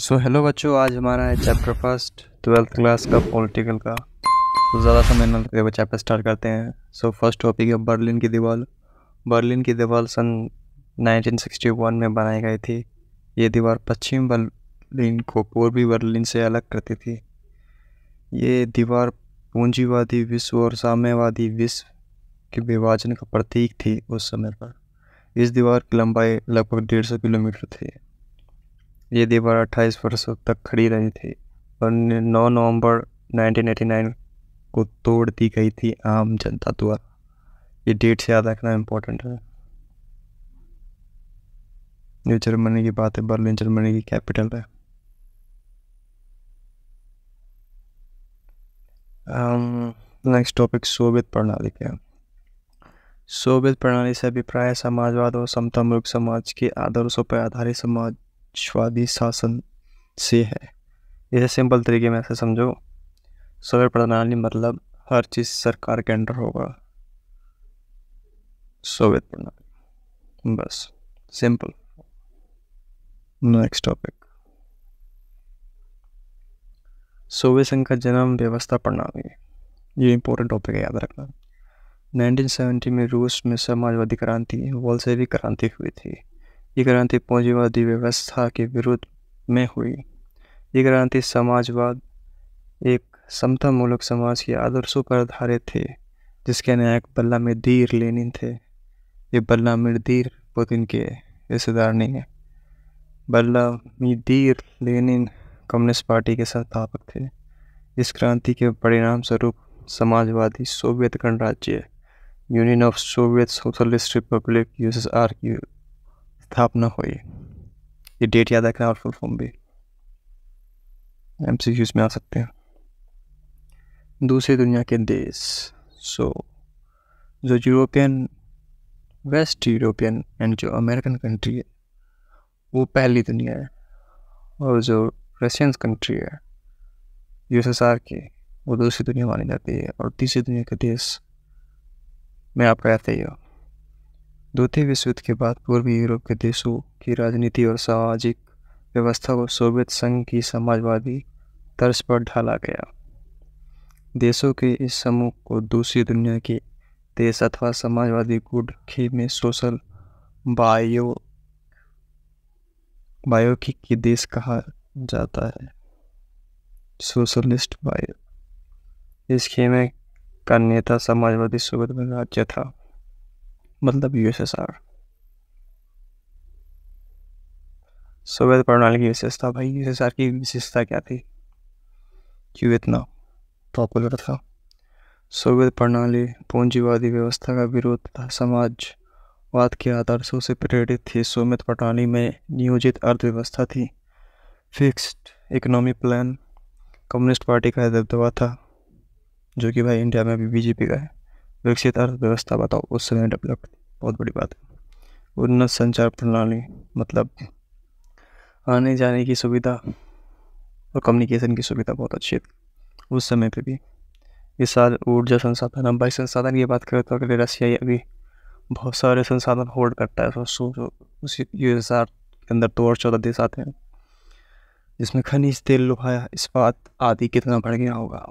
सो so, hello बच्चों आज हमारा है चैप्टर फर्स्ट ट्वेल्थ क्लास का पॉलिटिकल का तो ज़्यादा समय न लगते हुए चैप्टर स्टार्ट करते हैं सो फर्स्ट टॉपिक है बर्लिन की दीवार बर्लिन की दीवार सन 1961 में बनाई गई थी ये दीवार पश्चिम बर्लिन को पूर्वी बर्लिन से अलग करती थी ये दीवार पूंजीवादी विश्व और साम्यवादी विश्व के विभाजन का प्रतीक थी उस समय पर इस दीवार की लंबाई लगभग डेढ़ सौ किलोमीटर थी ये दीवार 28 वर्षों तक खड़ी रही थी और 9 नवंबर 1989 को तोड़ दी गई थी आम जनता द्वारा ये से याद रखना इम्पोर्टेंट है ये जर्मनी की बात है बर्लिन जर्मनी की कैपिटल है नेक्स्ट टॉपिक सोवियत प्रणाली क्या सोवियत प्रणाली से अभिप्राय समाजवाद और समता समाज के आदर्शों पर आधारित समाज स्वादी शासन से है इसे सिंपल तरीके में ऐसे समझो सोवियत प्रणाली मतलब हर चीज़ सरकार के अंडर होगा सोवियत प्रणाली बस सिंपल नेक्स्ट टॉपिक सोवियत संघ का जन्म व्यवस्था प्रणाली ये इंपॉर्टेंट टॉपिक है याद रखना 1970 में रूस में समाजवादी क्रांति वॉल्सेविक क्रांति हुई थी ये क्रांति पूंजीवादी व्यवस्था के विरुद्ध में हुई ये क्रांति समाजवाद एक समतामूलक समाज के आदर्शों पर आधारित थे जिसके नायक बल्ला लेनिन थे ये बल्ला पुतिन के रिश्तेदार नहीं है बल्ला मिर्दीर लेनिन कम्युनिस्ट पार्टी के संस्थापक थे इस क्रांति के परिणाम स्वरूप समाजवादी सोवियत गणराज्य union of Soviet socialist republic USSR की स्थापना हुई ये डेट याद रखना और फुल फॉर्म भी एम में आ सकते हैं दूसरी दुनिया के देश सो so, जो यूरोपियन वेस्ट यूरोपियन एंड जो अमेरिकन कंट्री है वो पहली दुनिया है और जो रशियंस कंट्री है यूएसएसआर की वो दूसरी दुनिया मानी जाती है और तीसरी दुनिया के देश में आपका ऐसे ही हो द्वितीय विश्व युद्ध के बाद पूर्वी यूरोप के देशों की राजनीति और सामाजिक व्यवस्था को सोवियत संघ की समाजवादी तर्ज पर ढाला गया देशों के इस समूह को दूसरी दुनिया के देश अथवा समाजवादी गुट खे में सोशल बायो बायोकिक की देश कहा जाता है सोशलिस्ट बायो इस खेमे का नेता समाजवादी सोवियत में राज्य था मतलब यूएसएसआर सोवियत प्रणाली की विशेषता भाई यूएसएसआर की विशेषता क्या थी क्यों इतना पॉपुलर था सोवियत प्रणाली पूंजीवादी व्यवस्था का विरोध था समाजवाद के आदर्शों से प्रेरित थी सोवियत प्रणाली में नियोजित अर्थव्यवस्था थी fixed economy plan communist party का दबदबा था जो कि भाई इंडिया में अभी बीजेपी का है विकसित अर्थव्यवस्था बताओ उस समय डेवलप बहुत बड़ी बात है उन्नत संचार प्रणाली मतलब आने जाने की सुविधा और कम्युनिकेशन की सुविधा बहुत अच्छी थी उस समय पे भी इस साल ऊर्जा संसाधन हम भाई संसाधन की बात करें तो अगले रसिया अभी बहुत सारे संसाधन होल्ड करता है तो सोचो उसी यू एस आर के अंदर दो और चौदह देश आते हैं जिसमें खनिज तेल लुभाया इस्पात आदि कितना बढ़ गया होगा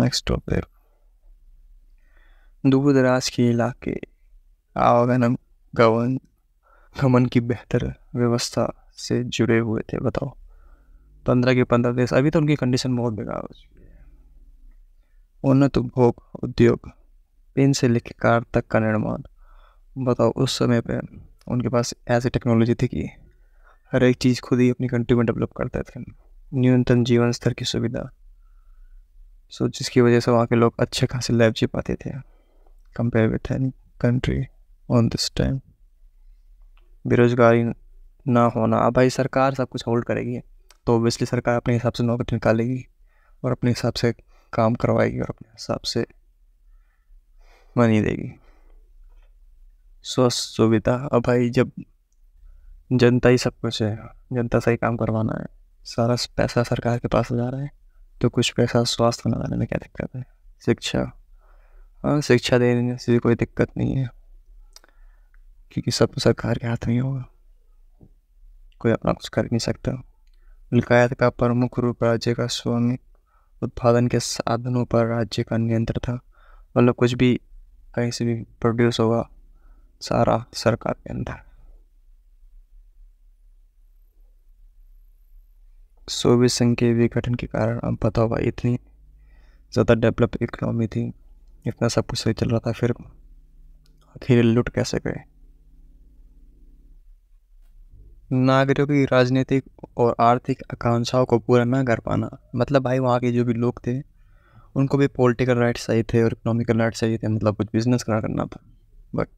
नेक्स्ट टॉपिक दूर दराज के इलाके आवागमन गमन गमन की बेहतर व्यवस्था से जुड़े हुए थे बताओ पंद्रह के पंद्रह देश अभी तो उनकी कंडीशन बहुत बेकार हो चुकी है उन्नत उपभोग उद्योग पेन से लेकर कार तक का निर्माण बताओ उस समय पे उनके पास ऐसी टेक्नोलॉजी थी कि हर एक चीज़ खुद ही अपनी कंट्री में डेवलप करते थे न्यूनतम जीवन स्तर की सुविधा सो so, जिसकी वजह से वहाँ के लोग अच्छे खासे लाइफ जी पाते थे compare with any country on this time बेरोज़गारी ना होना अब भाई सरकार सब कुछ होल्ड करेगी तो ओबियसली सरकार अपने हिसाब से नौकरी निकालेगी और अपने हिसाब से काम करवाएगी और अपने हिसाब से मनी देगी स्वस्थ सुविधा अब भाई जब जनता ही सब कुछ है जनता से ही काम करवाना है सारा पैसा सरकार के पास जा रहा है तो कुछ पैसा स्वास्थ्य में लगाने में क्या दिक्कत है शिक्षा हाँ शिक्षा देने से कोई दिक्कत नहीं है क्योंकि सब सरकार के हाथ में होगा कोई अपना कुछ कर नहीं सकता लिकायत का प्रमुख रूप राज्य का स्वामी उत्पादन के साधनों पर राज्य का नियंत्रण था मतलब कुछ भी कहीं से भी प्रोड्यूस होगा सारा सरकार के अंदर सोवियत संघ के विघटन के कारण अब पता हुआ इतनी ज़्यादा डेवलप इकनॉमी थी इतना सब कुछ सही चल रहा था फिर आखिर लुट कैसे गए नागरिकों की राजनीतिक और आर्थिक आकांक्षाओं को पूरा ना कर पाना मतलब भाई वहाँ के जो भी लोग थे उनको भी पॉलिटिकल राइट्स सही थे और इकोनॉमिकल राइट सही थे मतलब कुछ बिजनेस करना करना था बट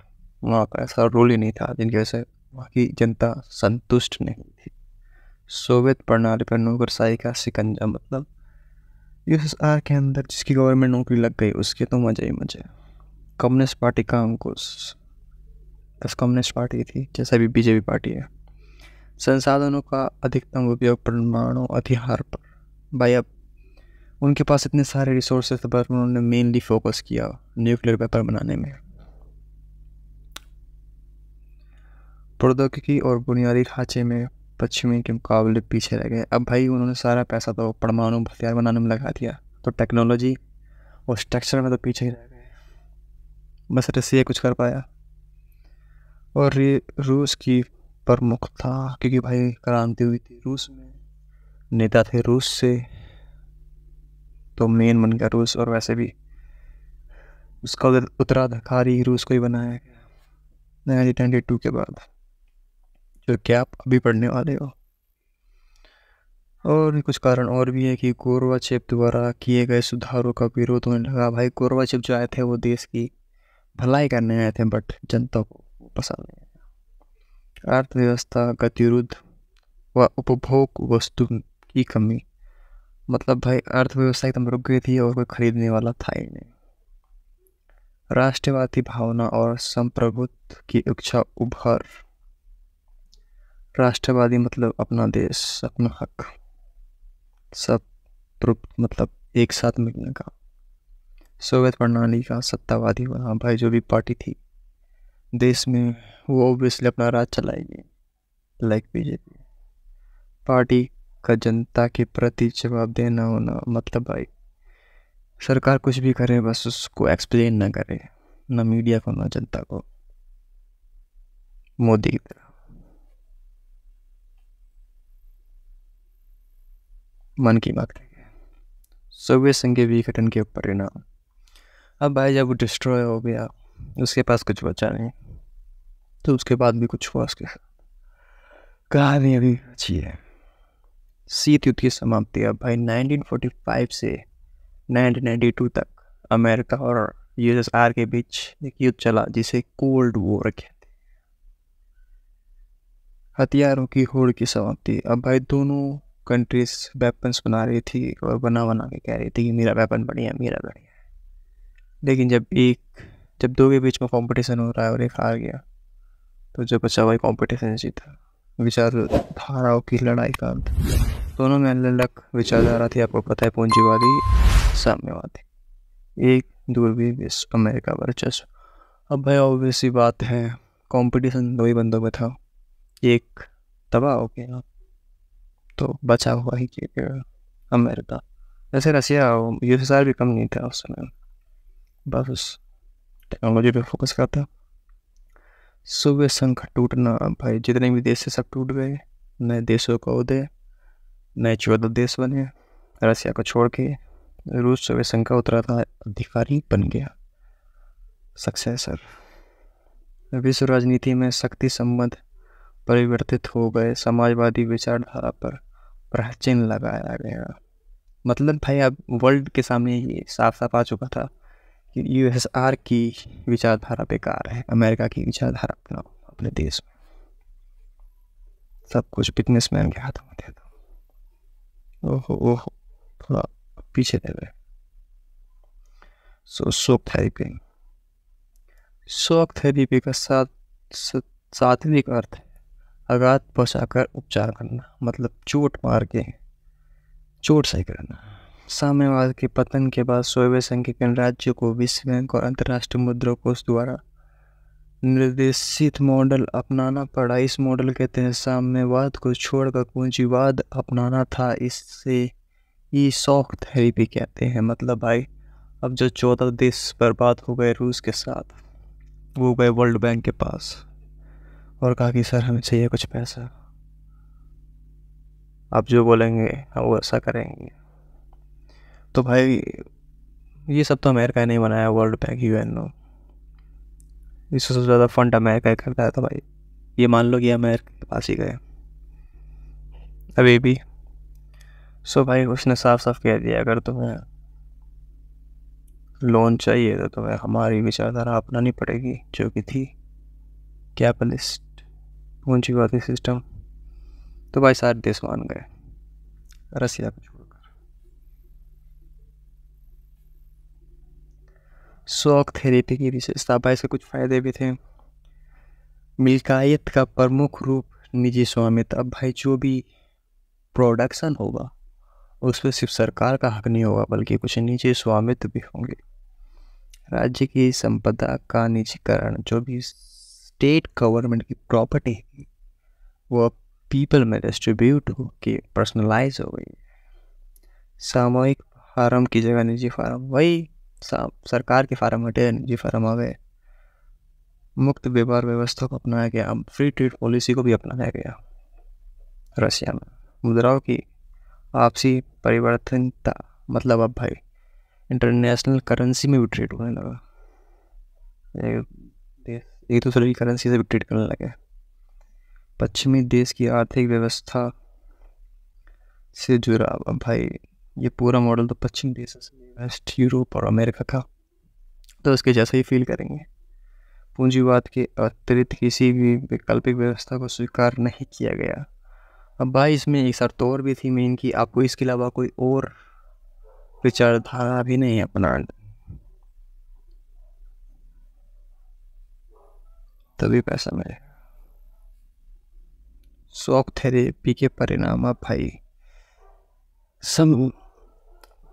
वहाँ का ऐसा रोल ही नहीं था जिनकी वजह से वहाँ की जनता संतुष्ट नहीं थी सोवियत प्रणाली पर नौकरशाही का शिकंजा मतलब यूएसएसआर के अंदर जिसकी गवर्नमेंट नौकरी लग गई उसके तो मज़े ही मज़े कम्युनिस्ट पार्टी का अंकुश बस कम्युनिस्ट पार्टी थी जैसा भी बीजेपी पार्टी है संसाधनों का अधिकतम उपयोग परमाणु हथियार पर भाई अब उनके पास इतने सारे रिसोर्सेज पर उन्होंने मेनली फोकस किया न्यूक्लियर पेपर बनाने में प्रौद्योगिकी और बुनियादी ढांचे में पश्चिमी के मुकाबले पीछे रह गए अब भाई उन्होंने सारा पैसा तो परमाणु हथियार बनाने में लगा दिया तो टेक्नोलॉजी और स्ट्रक्चर में तो पीछे ही रह गए बस रसिया कुछ कर पाया और ये रूस की प्रमुख था क्योंकि भाई क्रांति हुई थी रूस में नेता थे रूस से तो मेन बन गया रूस और वैसे भी उसका उत्तराधिकारी रूस को ही बनाया गया नाइनटीन टू के बाद जो कि आप अभी पढ़ने वाले हो और कुछ कारण और भी है कि चेप द्वारा किए गए सुधारों का विरोध होने लगा भाई चेप जो आए थे वो देश की भलाई करने आए थे बट जनता को पसंद नहीं आया अर्थव्यवस्था गतिरुद्ध व उपभोग वस्तु की कमी मतलब भाई अर्थव्यवस्था एकदम रुक गई थी और कोई खरीदने वाला था ही नहीं राष्ट्रवादी भावना और संप्रभुत्व की इच्छा उभर राष्ट्रवादी मतलब अपना देश अपना हक सब प्रयुक्त मतलब एक साथ मिलने का सोवियत प्रणाली का सत्तावादी वहाँ भाई जो भी पार्टी थी देश में वो ओबियसली अपना राज चलाएगी लाइक बीजेपी पार्टी का जनता के प्रति जवाब देना होना मतलब भाई सरकार कुछ भी करे बस उसको एक्सप्लेन ना करे ना मीडिया को ना जनता को मोदी की तरह मन की बात करेंगे सोवे संघ के विघटन के ऊपर परिणाम अब भाई जब वो डिस्ट्रॉय हो गया उसके पास कुछ बचा नहीं तो उसके बाद भी कुछ हुआ उसके साथ कहानी अभी अच्छी है शीत युद्ध की समाप्ति अब भाई 1945 से 1992 तक अमेरिका और यूएसएसआर के बीच एक युद्ध चला जिसे कोल्ड वॉर कहते हैं हथियारों की होड़ की समाप्ति अब भाई दोनों कंट्रीज वेपन्स बना रही थी और बना बना के कह रही थी कि मेरा वेपन बढ़िया मेरा बढ़िया लेकिन जब एक जब दो के बीच में कंपटीशन हो रहा है और एक हार गया तो जो बचा वही कंपटीशन जीता विचार धाराओं की लड़ाई का अंत दोनों में अलग विचारधारा थी आपको पता है पूंजीवादी साम्यवादी एक दूरबीन विश्व अमेरिका वर्चस्व अब भाई ऑब्वियस बात है कंपटीशन दो ही बंदों में था एक तबाह हो गया तो बचा हुआ ही अमेरिका जैसे रसिया एस भी कम नहीं था उस समय बस उस टेक्नोलॉजी पे फोकस करता सुबह संघ टूटना भाई जितने भी देश से सब टूट गए नए देशों को उदय नए चौदह देश बने रसिया को छोड़ के रूस सुबह संघ का उतरा था अधिकारी बन गया सक्सेसर विश्व राजनीति में शक्ति संबंध परिवर्तित हो गए समाजवादी विचारधारा पर प्राचीन लगाया गया मतलब भाई अब वर्ल्ड के सामने ये साफ साफ आ चुका था कि यूएसआर की विचारधारा बेकार है अमेरिका की विचारधारा अपना अपने देश में सब कुछ बिजनेस मैन के हाथों में देता ओहो ओहो थोड़ा पीछे रह गए सो शोक थेरेपी शोक थेरेपी का साथ सात्विक अर्थ है आघात कर उपचार करना मतलब चोट मार के चोट सही करना साम्यवाद के पतन के बाद सोवियत संघ के गणराज्य को विश्व बैंक और अंतर्राष्ट्रीय मुद्रा कोष द्वारा निर्देशित मॉडल अपनाना पड़ा इस मॉडल के तहत साम्यवाद को छोड़कर पूंजीवाद अपनाना था इससे ये सॉफ्ट थेरेपी कहते हैं मतलब भाई अब जो चौदह देश बर्बाद हो गए रूस के साथ वो गए वर्ल्ड बैंक के पास और कहा कि सर हमें चाहिए कुछ पैसा आप जो बोलेंगे हम वैसा करेंगे तो भाई ये सब तो अमेरिका ने बनाया world bank U N O इससे सबसे ज़्यादा फंड अमेरिका ही करता है तो भाई ये मान लो कि अमेरिका के पास ही गए अभी भी सो भाई उसने साफ साफ कह दिया अगर तुम्हें लोन चाहिए तो तुम्हें हमारी विचारधारा अपनानी पड़ेगी जो कि थी कैपिटलिस्ट ऊंची वादी सिस्टम तो भाई सारे देश मान गए रसिया को छोड़कर शौक थेरेपी की विशेषता भाई इसके कुछ फ़ायदे भी थे मिल्कायत का प्रमुख रूप निजी स्वामित्व अब भाई जो भी प्रोडक्शन होगा उस पर सिर्फ सरकार का हक नहीं होगा बल्कि कुछ निजी स्वामित्व भी होंगे राज्य की संपदा का निजीकरण जो भी स्टेट गवर्नमेंट की प्रॉपर्टी है वो अब पीपल में डिस्ट्रीब्यूट हो कि पर्सनलाइज हो गई सामूहिक फार्म की जगह निजी फार्म वही सरकार के फार्म हटे निजी फार्म आ गए मुक्त व्यापार व्यवस्था को अपनाया गया अब फ्री ट्रेड पॉलिसी को भी अपनाया गया रसिया में मुद्राओं की आपसी परिवर्तनता मतलब अब भाई इंटरनेशनल करेंसी में भी ट्रेड होने लगा एक दूसरे की करेंसी से भी ट्रेड करने लगे पश्चिमी देश की आर्थिक व्यवस्था से जुड़ा अब भाई ये पूरा मॉडल तो पश्चिम देशों से वेस्ट यूरोप और अमेरिका का तो उसके जैसा ही फील करेंगे पूंजीवाद के अतिरिक्त किसी भी वैकल्पिक व्यवस्था को स्वीकार नहीं किया गया अब भाई इसमें एक शर्त और भी थी मेन कि आपको इसके अलावा कोई और विचारधारा भी नहीं अपना तभी पैसा मिले शॉक थेरेपी के परिणाम आप भाई सब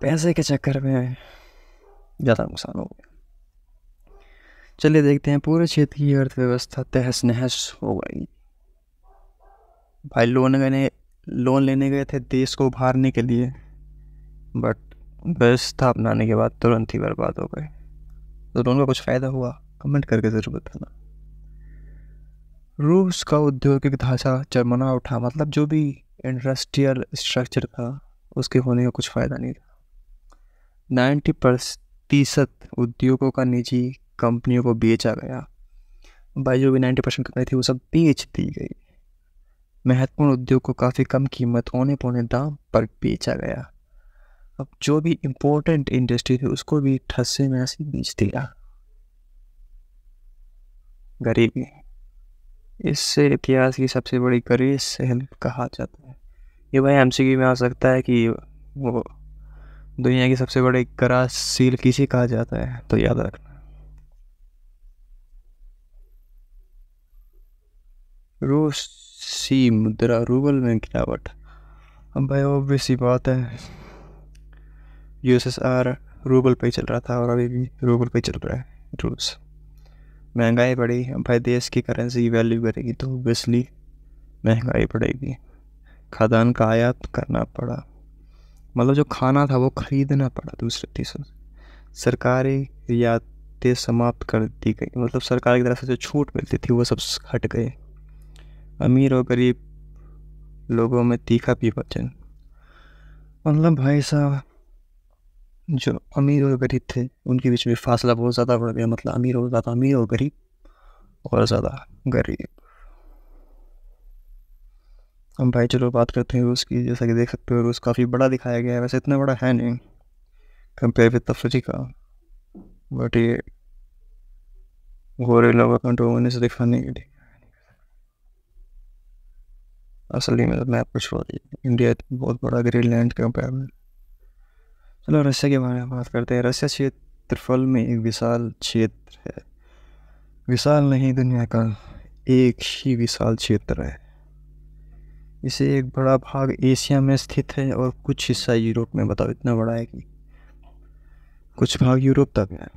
पैसे के चक्कर में ज़्यादा नुकसान हो गया चलिए देखते हैं पूरे क्षेत्र की अर्थव्यवस्था तहस नहस हो गई भाई लोन लेने लोन लेने गए थे देश को उभारने के लिए बट व्यवस्था अपनाने के बाद तुरंत ही बर्बाद हो गए तो लोन का कुछ फ़ायदा हुआ कमेंट करके ज़रूर बताना रूस का औद्योगिक ढांचा चरमना उठा मतलब जो भी इंडस्ट्रियल स्ट्रक्चर था उसके होने का कुछ फ़ायदा नहीं था नाइन्टी प्रतिशत उद्योगों का निजी कंपनियों को बेचा गया भाई जो भी नाइन्टी परसेंट कंपनी थी वो सब बेच दी गई महत्वपूर्ण उद्योग को काफ़ी कम कीमत होने पौने दाम पर बेचा गया अब जो भी इम्पोर्टेंट इंडस्ट्री थी उसको भी ठस्से में ऐसे बेच दिया गरीबी इससे इतिहास की सबसे बड़ी कड़ी इससे कहा जाता है ये भाई एम में आ सकता है कि वो दुनिया की सबसे बड़ी करा सील किसी कहा जाता है तो याद रखना रूसी मुद्रा रूबल में गिरावट अब भाई ऑब्वियस ही बात है यूएसएसआर रूबल पे चल रहा था और अभी भी रूबल पे चल रहा है रूस महंगाई बढ़ेगी भाई देश की करेंसी की वैल्यू बढ़ेगी तो ओबियसली महंगाई बढ़ेगी खादान का आयात करना पड़ा मतलब जो खाना था वो ख़रीदना पड़ा दूसरे देशों से सरकारी रियायतें समाप्त कर दी गई मतलब सरकार की तरफ से जो छूट मिलती थी वो सब हट गए अमीर और गरीब लोगों में तीखा विभाजन मतलब भाई साहब जो अमीर और गरीब थे उनके बीच में फासला बहुत ज़्यादा बढ़ गया मतलब अमीर और ज़्यादा अमीर और गरीब और ज़्यादा गरीब हम भाई चलो बात करते हैं रूस की जैसा कि देख सकते हो रूस काफ़ी बड़ा दिखाया गया है वैसे इतना बड़ा है नहीं कंपेयर विद का बट ये गोरेला का कंट्रोल तो होने से दिखा नहीं लिए असली में पूछ कुछ और इंडिया बहुत बड़ा ग्रीन लैंड कंपेयर में चलो रशिया के बारे में बात करते हैं रशिया क्षेत्रफल में एक विशाल क्षेत्र है विशाल नहीं दुनिया का एक ही विशाल क्षेत्र है इसे एक बड़ा भाग एशिया में स्थित है और कुछ हिस्सा यूरोप में बताओ इतना बड़ा है कि कुछ भाग यूरोप तक है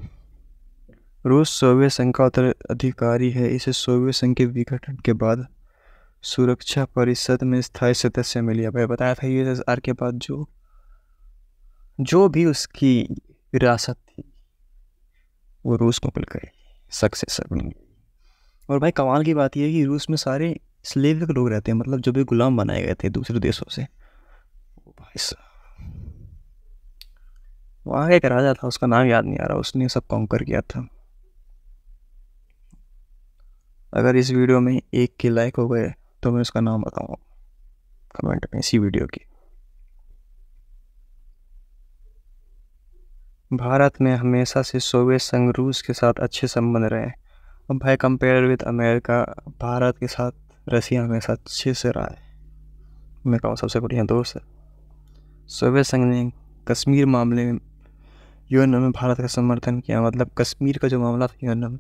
रूस सोवियत संघ का अधिकारी है इसे सोवियत संघ के विघटन के बाद सुरक्षा परिषद में स्थायी सदस्य मिली अब बताया था यूएसएसआर के बाद जो जो भी उसकी विरासत थी वो रूस को मिल गए सक्सेसर बन गई और भाई कमाल की बात यह है कि रूस में सारे स्लेव के लोग रहते हैं मतलब जो भी गुलाम बनाए गए थे दूसरे देशों से वहाँ का एक राजा था उसका नाम याद नहीं आ रहा उसने सब कॉन्कर किया था अगर इस वीडियो में एक के लाइक हो गए तो मैं उसका नाम बताऊँगा कमेंट में इसी वीडियो की भारत में हमेशा से सोवियत संघ रूस के साथ अच्छे संबंध रहे और भाई कंपेयर विद अमेरिका भारत के साथ रसिया हमेशा अच्छे से रहा है मैं कहूँ सबसे बढ़िया दोस्त है सोवियत संघ ने कश्मीर मामले में यून में भारत का समर्थन किया मतलब कश्मीर का जो मामला था यून में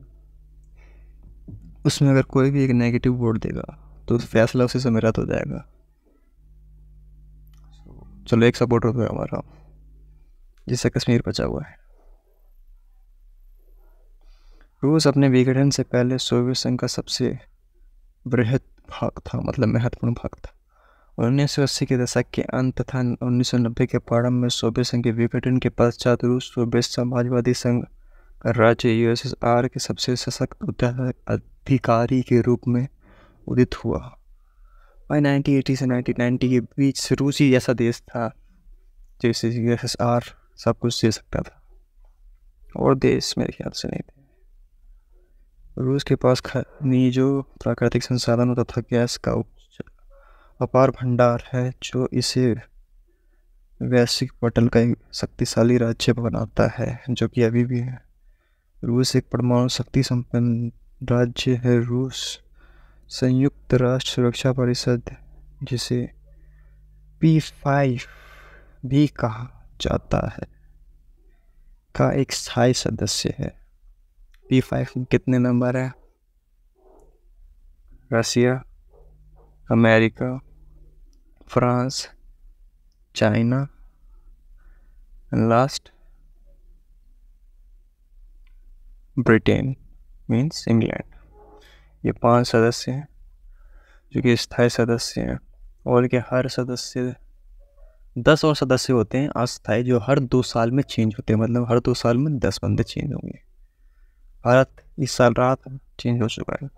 उसमें अगर कोई भी एक नेगेटिव वोट देगा तो फैसला उसी समय रद्द तो हो जाएगा चलो एक सपोर्टर हो गया हमारा जिससे कश्मीर बचा हुआ है रूस अपने विघटन से पहले सोवियत संघ का सबसे बृहद भाग था मतलब महत्वपूर्ण भाग था उन्नीस अस्सी के दशक के अंत तथा नब्बे के प्रारंभ में सोवियत संघ के विघटन के पश्चात रूस सोवियत समाजवादी संघ राज्य यूएसएसआर के सबसे सशक्त अधिकारी के रूप में उदित हुआ बाई नाइनटीन एटी से नाइनटीन नाइन्टी के बीच रूसी जैसा देश था जैसे यूएसएसआर सब कुछ दे सकता था और देश मेरे ख्याल से नहीं थे रूस के पास खनी जो प्राकृतिक संसाधन होता था गैस का अपार भंडार है जो इसे वैश्विक पटल का एक शक्तिशाली राज्य बनाता है जो कि अभी भी है रूस एक परमाणु शक्ति संपन्न राज्य है रूस संयुक्त राष्ट्र सुरक्षा परिषद जिसे पी फाइव भी कहा जाता है का एक स्थायी सदस्य है पी फाइव कितने नंबर है Russia America France China and last Britain means England ये पांच सदस्य हैं जो कि स्थायी सदस्य हैं और के हर सदस्य दस और सदस्य होते हैं अस्थाई जो हर दो साल में चेंज होते हैं मतलब हर दो साल में दस बंदे चेंज होंगे भारत इस साल रहा था चेंज हो चुका है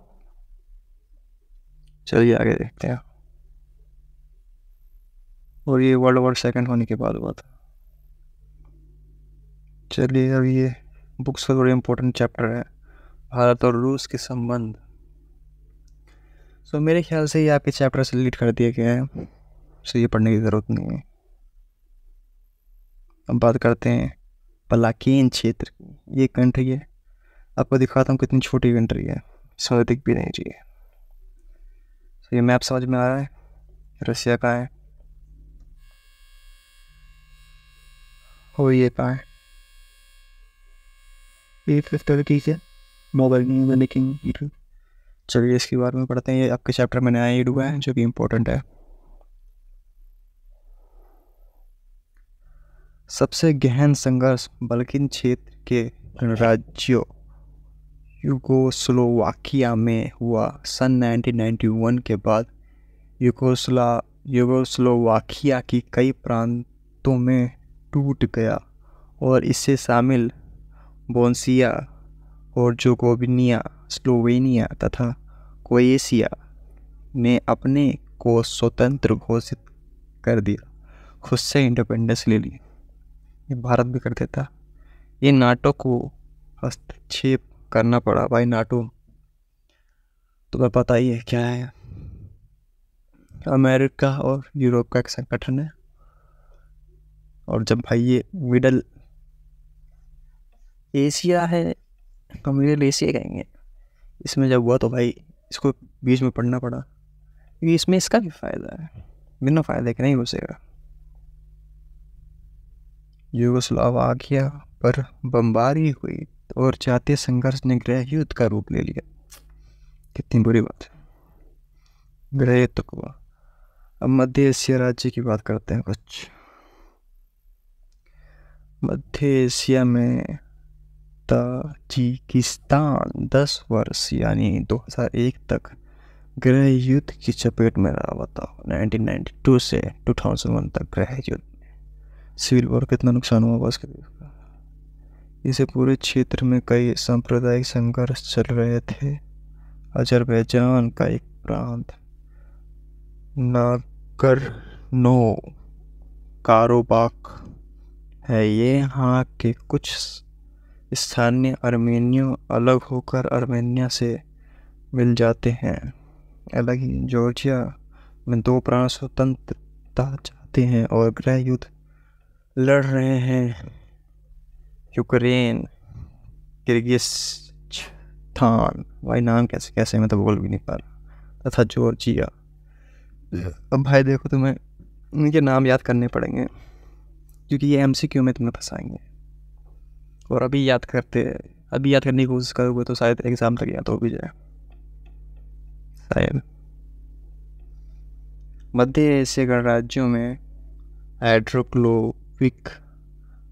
चलिए आगे देखते हैं और ये वर्ल्ड वॉर सेकंड होने के बाद हुआ था चलिए अब ये बुक्स का थोड़ा इम्पोर्टेंट चैप्टर है भारत और रूस के संबंध सो so, मेरे ख्याल से ये आपके चैप्टर से डिलीट कर दिए गए हैं सो so, ये पढ़ने की ज़रूरत नहीं है अब बात करते हैं पलाकीन क्षेत्र की ये कंट्री है आपको दिखाता हूँ कितनी छोटी कंट्री है इसमें दिख भी नहीं चाहिए तो ये मैप समझ में आ रहा है रसिया का है हो ये कहाँ है तो चलिए इसके बारे में पढ़ते हैं ये आपके चैप्टर में नया एड हुआ है जो कि इम्पोर्टेंट है सबसे गहन संघर्ष बल्किन क्षेत्र के गणराज्यों युगोस्लोवाकिया में हुआ सन 1991 के बाद युगोस्ला युगोस्लोवाकिया की कई प्रांतों में टूट गया और इससे शामिल बोन्सिया और जोगोविनिया स्लोवेनिया तथा कोएशिया ने अपने को स्वतंत्र घोषित कर दिया खुद से इंडिपेंडेंस ले ली ये भारत भी कर देता ये नाटो को हस्तक्षेप करना पड़ा भाई नाटो तो मैं पता ही है क्या है अमेरिका और यूरोप का एक संगठन है और जब भाई ये मिडल एशिया है तो मिडल एशिया कहेंगे इसमें जब हुआ तो भाई इसको बीच में पढ़ना पड़ा क्योंकि इसमें इसका भी फ़ायदा है बिना फ़ायदे के नहीं घुसेगा यूगोस्लावाकिया पर बमबारी हुई और जातीय संघर्ष ने गृह युद्ध का रूप ले लिया कितनी बुरी बात है गृह युद्ध हुआ अब मध्य एशिया राज्य की बात करते हैं कुछ मध्य एशिया में ताजिकिस्तान दस वर्ष यानी 2001 तक गृह युद्ध की चपेट में रहा हुआ था 1992 से 2001 तक गृह युद्ध सिविल वॉर कितना नुकसान हुआ बस उसके इसे पूरे क्षेत्र में कई सांप्रदायिक संघर्ष चल रहे थे अजरबैजान का एक प्रांत नागरनो कारोबाक है ये यहाँ के कुछ स्थानीय अर्मेनियों अलग होकर अर्मेनिया से मिल जाते हैं अलग ही जॉर्जिया में दो प्रांत स्वतंत्रता चाहते हैं और गृह युद्ध लड़ रहे हैं यूक्रेन किर्गिस्तान भाई नाम कैसे कैसे मैं तो बोल भी नहीं पा रहा तथा जॉर्जिया अब भाई देखो तुम्हें उनके नाम याद करने पड़ेंगे क्योंकि ये एम सी क्यू में तुम्हें फंसाएंगे और अभी याद करते अभी याद करने की कोशिश करोगे तो शायद एग्ज़ाम तक याद हो भी जाए शायद मध्य एशिया गणराज्यों में एड्रोक्लो वैश्विक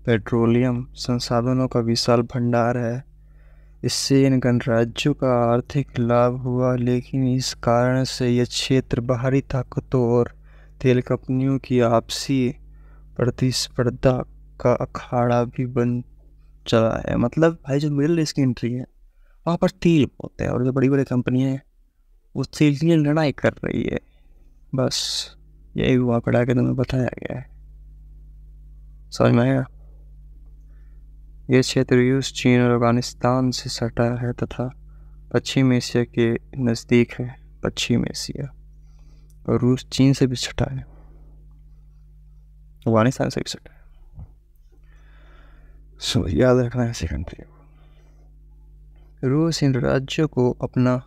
पेट्रोलियम संसाधनों का विशाल भंडार है इससे इन गणराज्यों का आर्थिक लाभ हुआ लेकिन इस कारण से यह क्षेत्र बाहरी ताकतों और तेल कंपनियों की आपसी प्रतिस्पर्धा का अखाड़ा भी बन चला है मतलब भाई जो मिडिल ईस्ट एंट्री है वहाँ पर तेल बहुत है और जो बड़ी बड़ी कंपनियाँ हैं वो तेल की लड़ाई कर रही है बस यही हुआ पड़ा के तो तुम्हें बताया गया है समझ में आया ये क्षेत्र रूस चीन और अफगानिस्तान से सटा है तथा पश्चिम एशिया के नज़दीक है पश्चिम एशिया और रूस चीन से भी सटा है अफगानिस्तान से भी सटा है सो याद रखना है सेकंड रूस इन राज्यों को अपना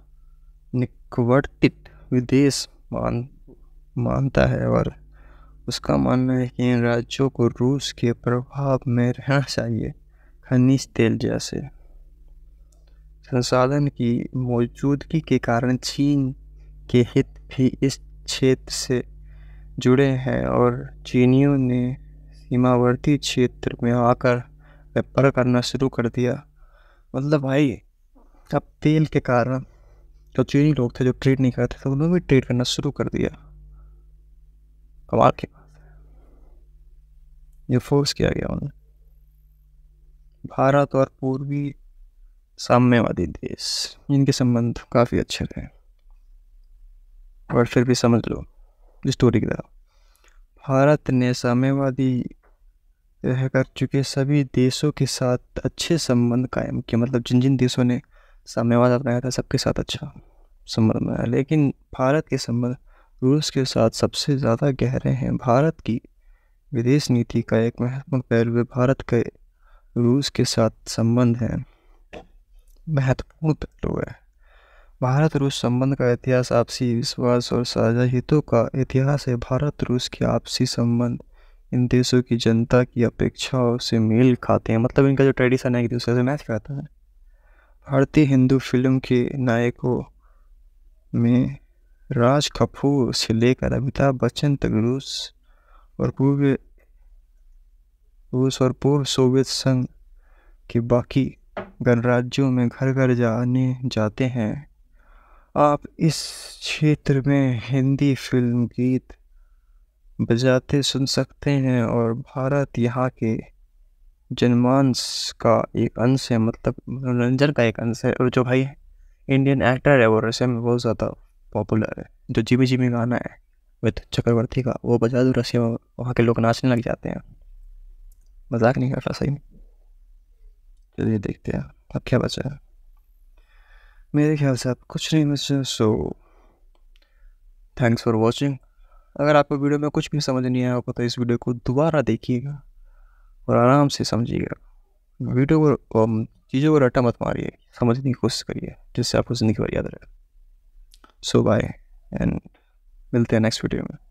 निकवर्तित विदेश मान मानता है और उसका मानना है कि इन राज्यों को रूस के प्रभाव में रहना चाहिए खनिज तेल जैसे संसाधन की मौजूदगी के कारण चीन के हित भी इस क्षेत्र से जुड़े हैं और चीनियों ने सीमावर्ती क्षेत्र में आकर व्यापार करना शुरू कर दिया मतलब भाई अब तेल के कारण जो चीनी लोग थे जो ट्रेड नहीं करते थे उन्होंने भी ट्रेड करना शुरू कर दिया कमाल की बात है ये फोर्स किया गया उन्हें भारत और पूर्वी साम्यवादी देश इनके संबंध काफ़ी अच्छे थे और फिर भी समझ लो स्टोरी की तरह भारत ने साम्यवादी रह कर चुके सभी देशों के साथ अच्छे संबंध कायम किए मतलब जिन जिन देशों ने साम्यवाद अपनाया था सबके साथ अच्छा संबंध बनाया लेकिन भारत के संबंध रूस के साथ सबसे ज़्यादा गहरे हैं भारत की विदेश नीति का एक महत्वपूर्ण पहलू भारत के रूस के साथ संबंध है महत्वपूर्ण पहलू है भारत रूस संबंध का इतिहास आपसी विश्वास और साझा हितों का इतिहास है भारत रूस के आपसी संबंध इन देशों की जनता की अपेक्षाओं से मेल खाते हैं मतलब इनका जो ट्रेडिशन है एक दूसरे से मैच करता है भारतीय हिंदू फिल्म के नायकों में राज कपूर से लेकर अमिताभ बच्चन तक रूस और पूर्व रूस और पूर्व सोवियत संघ के बाकी गणराज्यों में घर घर जाने जाते हैं आप इस क्षेत्र में हिंदी फिल्म गीत बजाते सुन सकते हैं और भारत यहाँ के जनमानस का एक अंश है मतलब मनोरंजन का एक अंश है और जो भाई इंडियन एक्टर है वो रसम में बहुत ज़्यादा पॉपुलर है जो जिमी जिमी गाना है विद चक्रवर्ती का वो बजा दो रस्सी में वहाँ के लोग नाचने लग जाते हैं मजाक नहीं कर सही चलिए देखते हैं अब क्या बचा है मेरे ख्याल से आप कुछ नहीं बचा सो थैंक्स फॉर वॉचिंग अगर आपको वीडियो में कुछ भी समझ नहीं आया होगा तो इस वीडियो को दोबारा देखिएगा और आराम से समझिएगा वीडियो को um, चीज़ों को रट्टा मत मारिए समझने की कोशिश करिए जिससे आपको ज़िंदगी भर याद रहे सो बाय एंड मिलते हैं नेक्स्ट वीडियो में